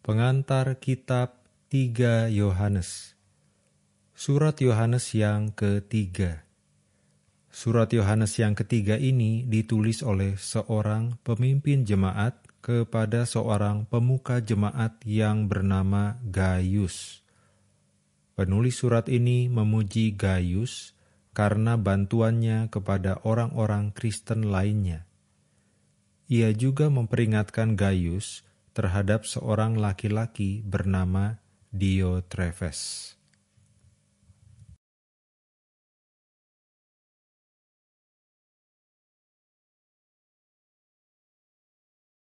Pengantar Kitab 3 Yohanes Surat Yohanes yang ketiga Surat Yohanes yang ketiga ini ditulis oleh seorang pemimpin jemaat kepada seorang pemuka jemaat yang bernama Gaius. Penulis surat ini memuji Gaius karena bantuannya kepada orang-orang Kristen lainnya. Ia juga memperingatkan Gaius terhadap seorang laki-laki bernama Dio Treves.